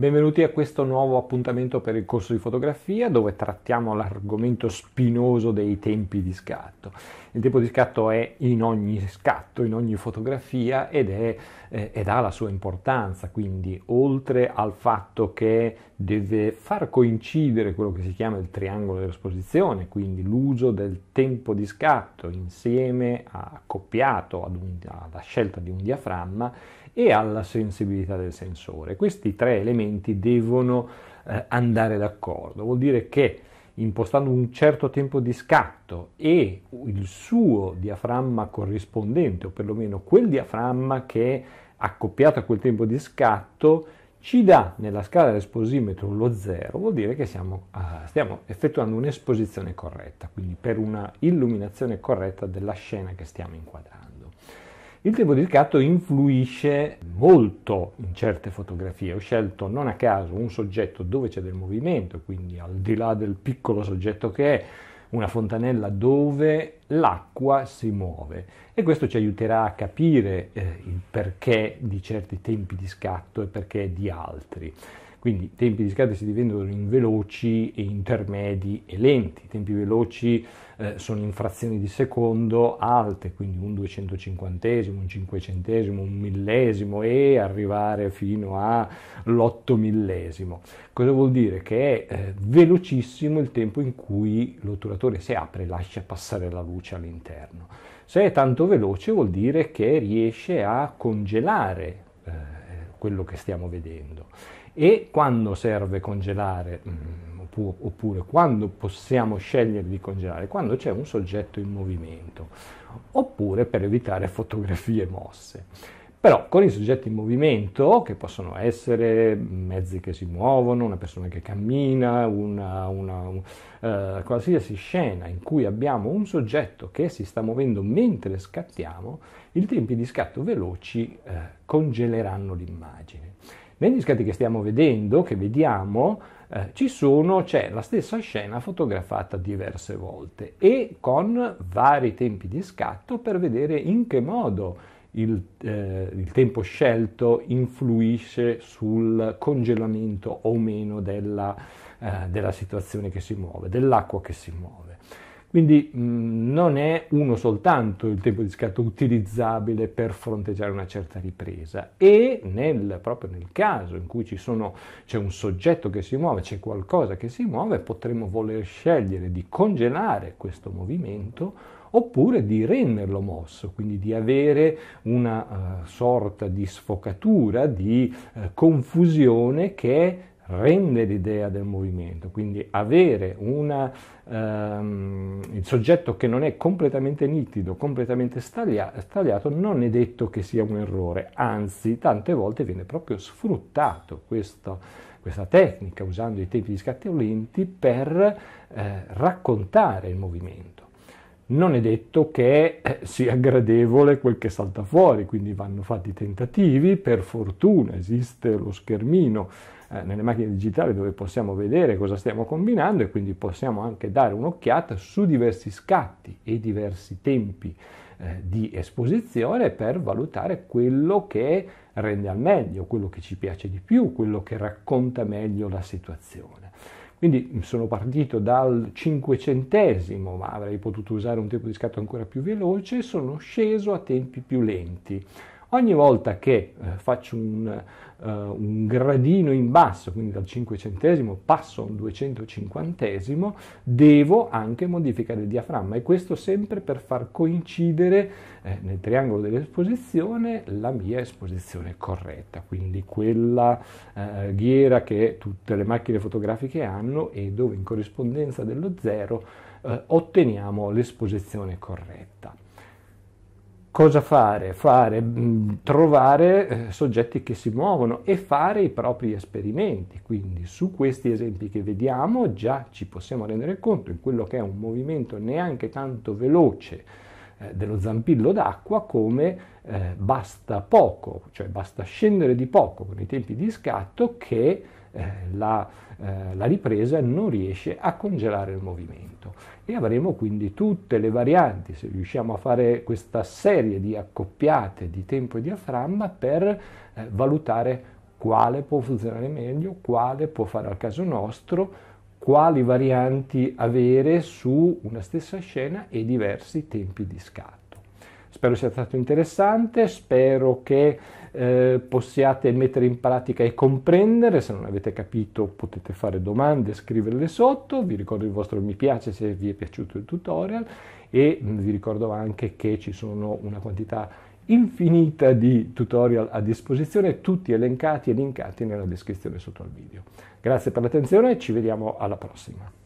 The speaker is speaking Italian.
Benvenuti a questo nuovo appuntamento per il corso di fotografia dove trattiamo l'argomento spinoso dei tempi di scatto. Il tempo di scatto è in ogni scatto, in ogni fotografia ed, è, eh, ed ha la sua importanza, quindi oltre al fatto che deve far coincidere quello che si chiama il triangolo dell'esposizione, quindi l'uso del tempo di scatto insieme a, accoppiato ad un, alla scelta di un diaframma, e alla sensibilità del sensore. Questi tre elementi devono eh, andare d'accordo, vuol dire che impostando un certo tempo di scatto e il suo diaframma corrispondente, o perlomeno quel diaframma che è accoppiato a quel tempo di scatto, ci dà nella scala dell'esposimetro lo zero, vuol dire che siamo, eh, stiamo effettuando un'esposizione corretta, quindi per una illuminazione corretta della scena che stiamo inquadrando. Il tempo di scatto influisce molto in certe fotografie. Ho scelto non a caso un soggetto dove c'è del movimento, quindi al di là del piccolo soggetto che è, una fontanella dove l'acqua si muove e questo ci aiuterà a capire eh, il perché di certi tempi di scatto e perché di altri. Quindi i tempi di scatto si dividono in veloci, intermedi e lenti. I tempi veloci eh, sono in frazioni di secondo alte, quindi un 250, un 500, un millesimo e arrivare fino all'8 millesimo. Cosa vuol dire? Che è eh, velocissimo il tempo in cui l'otturatore si apre e lascia passare la luce all'interno. Se è tanto veloce vuol dire che riesce a congelare quello che stiamo vedendo. E quando serve congelare, mm, oppure quando possiamo scegliere di congelare, quando c'è un soggetto in movimento, oppure per evitare fotografie mosse. Però con i soggetti in movimento, che possono essere mezzi che si muovono, una persona che cammina, una, una un, eh, qualsiasi scena in cui abbiamo un soggetto che si sta muovendo mentre scattiamo, i tempi di scatto veloci eh, congeleranno l'immagine. Negli scatti che stiamo vedendo, che vediamo, eh, ci sono, c'è la stessa scena fotografata diverse volte e con vari tempi di scatto per vedere in che modo il, eh, il, tempo scelto influisce sul congelamento o meno della, eh, della, situazione che si muove, dell'acqua che si muove. Quindi mh, mm, non è uno soltanto il tempo di scatto utilizzabile per fronteggiare una certa ripresa e nel, proprio nel caso in cui sono, c'è un soggetto che si muove, c'è qualcosa che si muove, potremmo voler scegliere di congelare questo movimento oppure di renderlo mosso, quindi di avere una uh, sorta di sfocatura, di uh, confusione che rende l'idea del movimento, quindi avere una, um, il soggetto che non è completamente nitido, completamente stagliato, non è detto che sia un errore, anzi tante volte viene proprio sfruttato questo questa tecnica usando i tempi di scatto lenti per eh, raccontare il movimento non è detto che eh, sia gradevole quel che salta fuori, quindi vanno fatti tentativi, per fortuna esiste lo schermino eh, nelle macchine digitali dove possiamo vedere cosa stiamo combinando e quindi possiamo anche dare un'occhiata su diversi scatti e diversi tempi eh, di esposizione per valutare quello che rende al meglio, quello che ci piace di più, quello che racconta meglio la situazione. Quindi sono partito dal cinquecentesimo, ma avrei potuto usare un tempo di scatto ancora più veloce, sono sceso a tempi più lenti. Ogni volta che eh, faccio un, uh, un, gradino in basso, quindi dal 500 passo a un 250, devo anche modificare il diaframma e questo sempre per far coincidere eh, nel triangolo dell'esposizione la mia esposizione corretta, quindi quella eh, ghiera che tutte le macchine fotografiche hanno e dove in corrispondenza dello zero eh, otteniamo l'esposizione corretta cosa fare? Fare, mm, trovare eh, soggetti che si muovono e fare i propri esperimenti. Quindi su questi esempi che vediamo già ci possiamo rendere conto in quello che è un movimento neanche tanto veloce eh, dello zampillo d'acqua come eh, basta poco, cioè basta scendere di poco con i tempi di scatto che eh, la, eh, la ripresa non riesce a congelare il movimento e avremo quindi tutte le varianti, se riusciamo a fare questa serie di accoppiate di tempo e diaframma per eh, valutare quale può funzionare meglio, quale può fare al caso nostro, quali varianti avere su una stessa scena e diversi tempi di scala. Spero sia stato interessante, spero che eh, possiate mettere in pratica e comprendere, se non avete capito potete fare domande, scriverle sotto, vi ricordo il vostro mi piace se vi è piaciuto il tutorial e vi ricordo anche che ci sono una quantità infinita di tutorial a disposizione, tutti elencati e linkati nella descrizione sotto al video. Grazie per l'attenzione e ci vediamo alla prossima.